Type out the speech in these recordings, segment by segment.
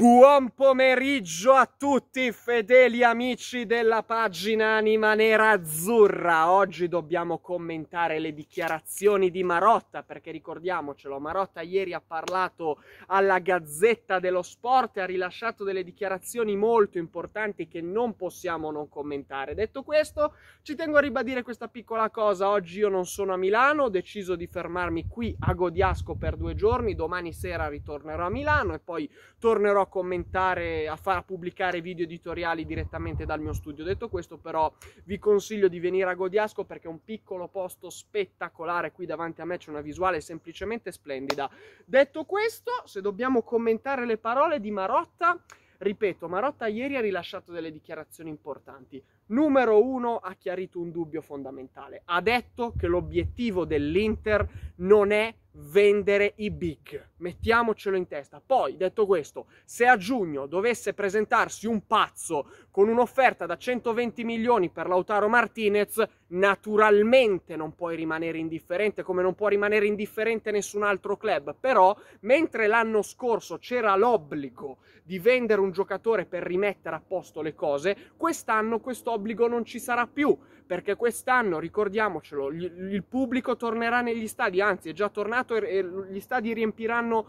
Buon pomeriggio a tutti fedeli amici della pagina Anima Nera Azzurra. Oggi dobbiamo commentare le dichiarazioni di Marotta perché ricordiamocelo, Marotta ieri ha parlato alla Gazzetta dello Sport e ha rilasciato delle dichiarazioni molto importanti che non possiamo non commentare. Detto questo, ci tengo a ribadire questa piccola cosa. Oggi io non sono a Milano, ho deciso di fermarmi qui a Godiasco per due giorni, domani sera ritornerò a Milano e poi tornerò commentare, a far pubblicare video editoriali direttamente dal mio studio. Detto questo, però, vi consiglio di venire a Godiasco perché è un piccolo posto spettacolare. Qui davanti a me c'è una visuale semplicemente splendida. Detto questo, se dobbiamo commentare le parole di Marotta, ripeto, Marotta ieri ha rilasciato delle dichiarazioni importanti numero uno ha chiarito un dubbio fondamentale. Ha detto che l'obiettivo dell'Inter non è vendere i big. Mettiamocelo in testa. Poi, detto questo, se a giugno dovesse presentarsi un pazzo con un'offerta da 120 milioni per Lautaro Martinez, naturalmente non puoi rimanere indifferente come non può rimanere indifferente nessun altro club. Però, mentre l'anno scorso c'era l'obbligo di vendere un giocatore per rimettere a posto le cose, quest'anno quest'obbligo obbligo non ci sarà più, perché quest'anno, ricordiamocelo, il pubblico tornerà negli stadi, anzi è già tornato e gli stadi riempiranno,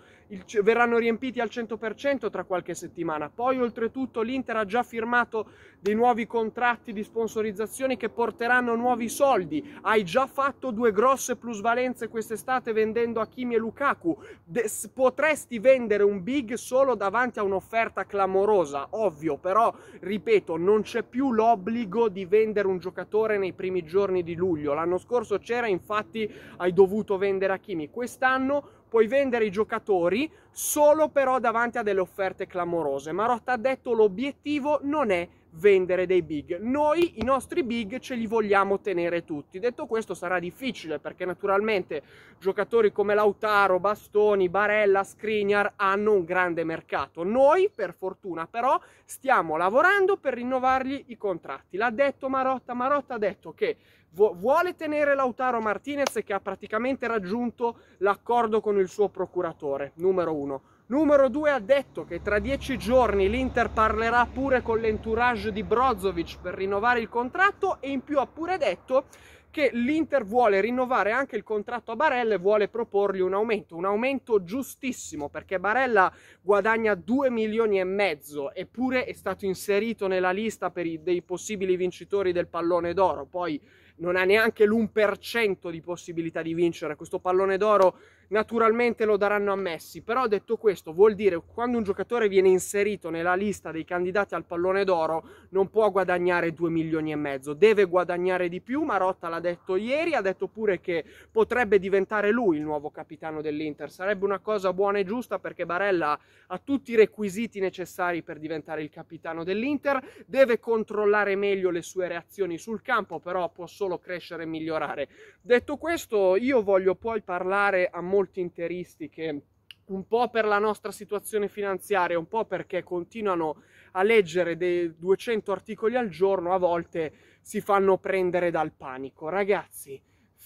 verranno riempiti al 100% tra qualche settimana. Poi oltretutto l'Inter ha già firmato dei nuovi contratti di sponsorizzazione che porteranno nuovi soldi, hai già fatto due grosse plusvalenze quest'estate vendendo Hakimi e Lukaku, Des, potresti vendere un big solo davanti a un'offerta clamorosa, ovvio, però ripeto, non c'è più l'obbligo l'obbligo di vendere un giocatore nei primi giorni di luglio. L'anno scorso c'era, infatti hai dovuto vendere a Kimi. Quest'anno puoi vendere i giocatori solo però davanti a delle offerte clamorose. Marotta ha detto l'obiettivo non è vendere dei big. Noi i nostri big ce li vogliamo tenere tutti. Detto questo sarà difficile perché naturalmente giocatori come Lautaro, Bastoni, Barella, Skriniar hanno un grande mercato. Noi per fortuna però stiamo lavorando per rinnovargli i contratti. L'ha detto Marotta, Marotta ha detto che vuole tenere Lautaro Martinez che ha praticamente raggiunto l'accordo con il suo procuratore, numero uno. Numero 2 ha detto che tra dieci giorni l'Inter parlerà pure con l'entourage di Brozovic per rinnovare il contratto e in più ha pure detto che l'Inter vuole rinnovare anche il contratto a Barella e vuole proporgli un aumento, un aumento giustissimo perché Barella guadagna 2 milioni e mezzo eppure è stato inserito nella lista i, dei possibili vincitori del pallone d'oro, poi non ha neanche l'1% di possibilità di vincere. Questo pallone d'oro naturalmente lo daranno a Messi, però detto questo vuol dire che quando un giocatore viene inserito nella lista dei candidati al pallone d'oro non può guadagnare 2 milioni e mezzo, deve guadagnare di più, Marotta l'ha detto ieri, ha detto pure che potrebbe diventare lui il nuovo capitano dell'Inter, sarebbe una cosa buona e giusta perché Barella ha tutti i requisiti necessari per diventare il capitano dell'Inter, deve controllare meglio le sue reazioni sul campo, però possono solo crescere e migliorare. Detto questo, io voglio poi parlare a molti interisti che un po' per la nostra situazione finanziaria, un po' perché continuano a leggere dei 200 articoli al giorno, a volte si fanno prendere dal panico. Ragazzi,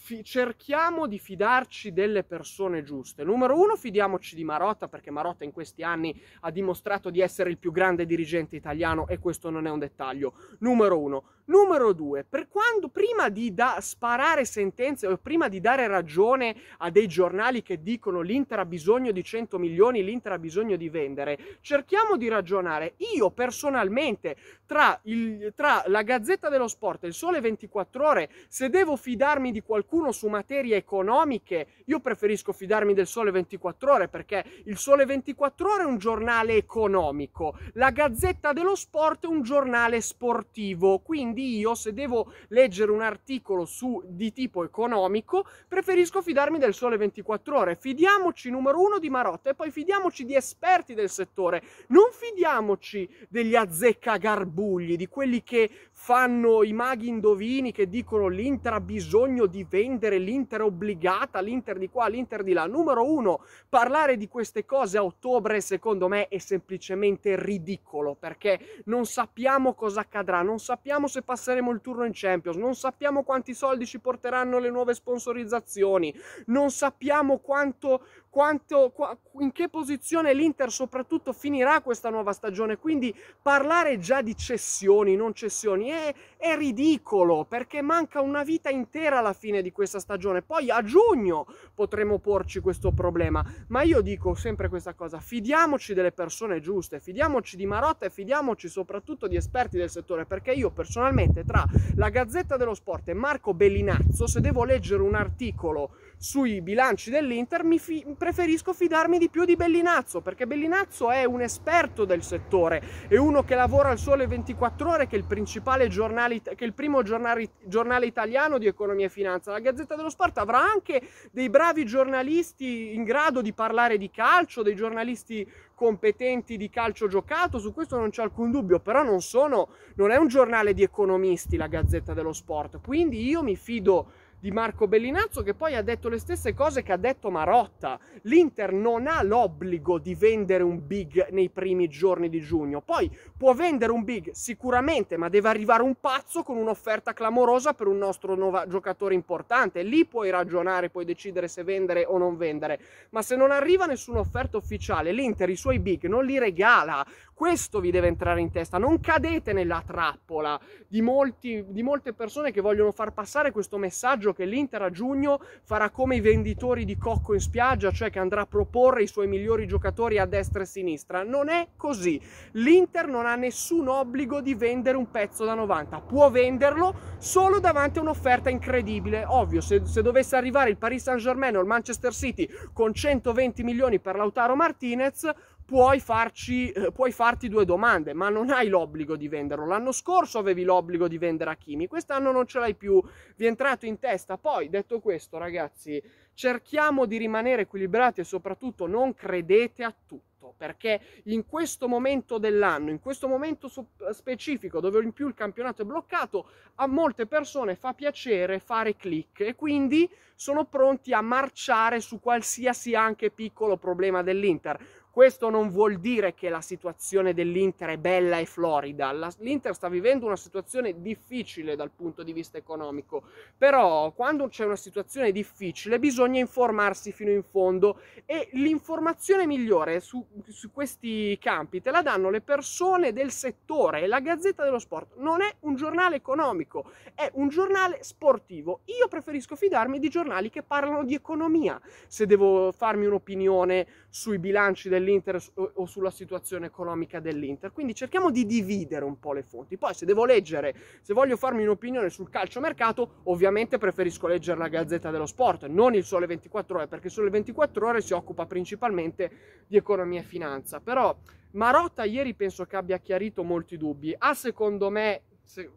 fi- cerchiamo di fidarci delle persone giuste. Numero uno, fidiamoci di Marotta, perché Marotta in questi anni ha dimostrato di essere il più grande dirigente italiano e questo non è un dettaglio. Numero uno. Numero due, per quando prima di da- sparare sentenze o prima di dare ragione a dei giornali che dicono l'Inter ha bisogno di 100 milioni, l'Inter ha bisogno di vendere, cerchiamo di ragionare io personalmente tra, il, tra la Gazzetta dello Sport e il Sole 24 Ore, se devo fidarmi di qualcuno qualcuno su materie economiche, io preferisco fidarmi del Sole 24 Ore perché il Sole 24 Ore è un giornale economico, la Gazzetta dello Sport è un giornale sportivo, quindi io se devo leggere un articolo su, di tipo economico preferisco fidarmi del Sole 24 Ore. Fidiamoci numero uno di Marotta e poi fidiamoci di esperti del settore, non fidiamoci degli azzeccagarbugli, di quelli che fanno i maghi indovini che dicono l'Inter ha bisogno di vendere, l'Inter è obbligata, l'Inter di qua, l'Inter di là. Numero uno, parlare di queste cose a ottobre secondo me è semplicemente ridicolo perché non sappiamo cosa accadrà, non sappiamo se passeremo il turno in Champions, non sappiamo quanti soldi ci porteranno le nuove sponsorizzazioni, non sappiamo quanto, quanto, in che posizione l'Inter soprattutto finirà questa nuova stagione. Quindi parlare già di cessioni, non cessioni, è, è ridicolo perché manca una vita intera alla fine di questa stagione. Poi a giugno potremo porci questo problema. Ma io dico sempre questa cosa: fidiamoci delle persone giuste, fidiamoci di Marotta e fidiamoci soprattutto di esperti del settore. Perché io personalmente, tra la Gazzetta dello Sport e Marco Bellinazzo, se devo leggere un articolo sui bilanci dell'Inter, mi fi- preferisco fidarmi di più di Bellinazzo perché Bellinazzo è un esperto del settore, è uno che lavora al sole 24 ore, che è il principale giornale giornale, che il primo giornale, giornale italiano di economia e finanza, la Gazzetta dello Sport, avrà anche dei bravi giornalisti in grado di parlare di calcio, dei giornalisti competenti di calcio giocato, su questo non c'è alcun dubbio, però non sono, non è un giornale di economisti la Gazzetta dello Sport, quindi io mi fido di Marco Bellinazzo che poi ha detto le stesse cose che ha detto Marotta. L'Inter non ha l'obbligo di vendere un big nei primi giorni di giugno. Poi può vendere un big sicuramente, ma deve arrivare un pazzo con un'offerta clamorosa per un nostro nova- giocatore importante. Lì puoi ragionare, puoi decidere se vendere o non vendere. Ma se non arriva nessuna offerta ufficiale, l'Inter i suoi big non li regala. Questo vi deve entrare in testa, non cadete nella trappola di, molti, di molte persone che vogliono far passare questo messaggio che l'Inter a giugno farà come i venditori di cocco in spiaggia, cioè che andrà a proporre i suoi migliori giocatori a destra e sinistra. Non è così. L'Inter non ha nessun obbligo di vendere un pezzo da 90, può venderlo solo davanti a un'offerta incredibile. Ovvio, se, se dovesse arrivare il Paris Saint Germain o il Manchester City con 120 milioni per Lautaro Martinez, Puoi, farci, eh, puoi, farti due domande, ma non hai l'obbligo di venderlo. L'anno scorso avevi l'obbligo di vendere a Kimi, quest'anno non ce l'hai più, vi è entrato in testa. Poi, detto questo, ragazzi, cerchiamo di rimanere equilibrati e soprattutto non credete a tutto perché in questo momento dell'anno, in questo momento eh, specifico dove in più il campionato è bloccato, a molte persone fa piacere fare click e quindi sono pronti a marciare su qualsiasi anche piccolo problema dell'Inter. Questo non vuol dire che la situazione dell'Inter è bella e florida, la, l'Inter sta vivendo una situazione difficile dal punto di vista economico, però quando c'è una situazione difficile bisogna informarsi fino in fondo e l'informazione migliore su, su questi campi te la danno le persone del settore e la Gazzetta dello Sport non è un giornale economico, è un giornale sportivo. Io preferisco fidarmi di giornali che parlano di economia se devo farmi un'opinione sui bilanci del dell'Inter o sulla situazione economica dell'Inter. Quindi cerchiamo di dividere un po' le fonti. Poi se devo leggere, se voglio farmi un'opinione sul calcio mercato, ovviamente preferisco leggere la Gazzetta dello Sport, non il Sole 24 Ore, perché il Sole 24 Ore si occupa principalmente di economia e finanza. Però Marotta ieri penso che abbia chiarito molti dubbi. Ha secondo me,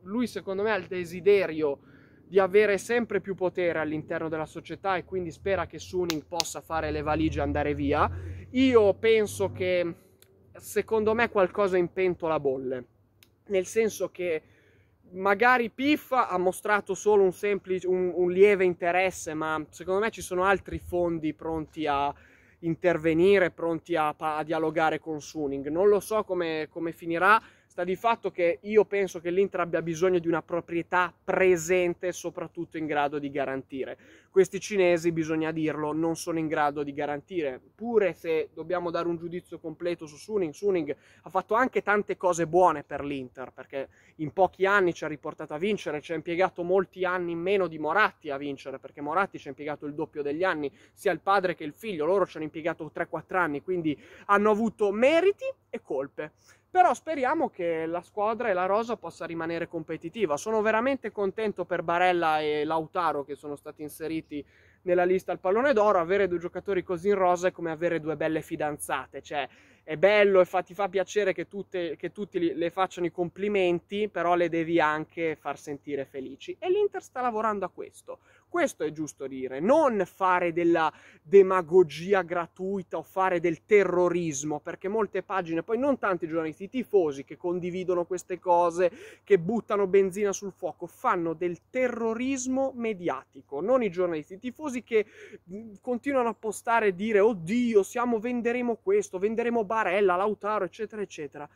lui secondo me ha il desiderio di avere sempre più potere all'interno della società e quindi spera che Suning possa fare le valigie e andare via. Io penso che secondo me qualcosa in pentola bolle, nel senso che magari Piff ha mostrato solo un, semplice, un, un lieve interesse, ma secondo me ci sono altri fondi pronti a intervenire, pronti a, a dialogare con Suning. Non lo so come, come finirà Sta di fatto che io penso che l'Inter abbia bisogno di una proprietà presente, soprattutto in grado di garantire. Questi cinesi, bisogna dirlo, non sono in grado di garantire. Pure se dobbiamo dare un giudizio completo su Suning, Suning ha fatto anche tante cose buone per l'Inter, perché in pochi anni ci ha riportato a vincere, ci ha impiegato molti anni in meno di Moratti a vincere, perché Moratti ci ha impiegato il doppio degli anni, sia il padre che il figlio, loro ci hanno impiegato 3-4 anni, quindi hanno avuto meriti e colpe però speriamo che la squadra e la rosa possa rimanere competitiva. Sono veramente contento per Barella e Lautaro che sono stati inseriti nella lista al pallone d'oro. Avere due giocatori così in rosa è come avere due belle fidanzate, cioè è bello e fa, ti fa piacere che, tutte, che tutti le facciano i complimenti, però le devi anche far sentire felici. E l'Inter sta lavorando a questo. Questo è giusto dire, non fare della demagogia gratuita o fare del terrorismo, perché molte pagine, poi non tanti giornalisti, i tifosi che condividono queste cose, che buttano benzina sul fuoco, fanno del terrorismo mediatico, non i giornalisti, i tifosi che continuano a postare e dire oddio, siamo, venderemo questo, venderemo Barella, Lautaro, eccetera, eccetera.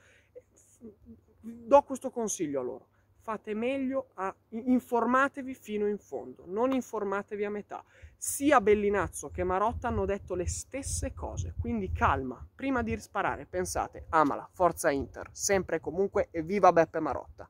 Do questo consiglio a loro fate meglio a informatevi fino in fondo, non informatevi a metà. Sia Bellinazzo che Marotta hanno detto le stesse cose, quindi calma, prima di risparare, pensate, amala, forza Inter, sempre e comunque e viva Beppe Marotta.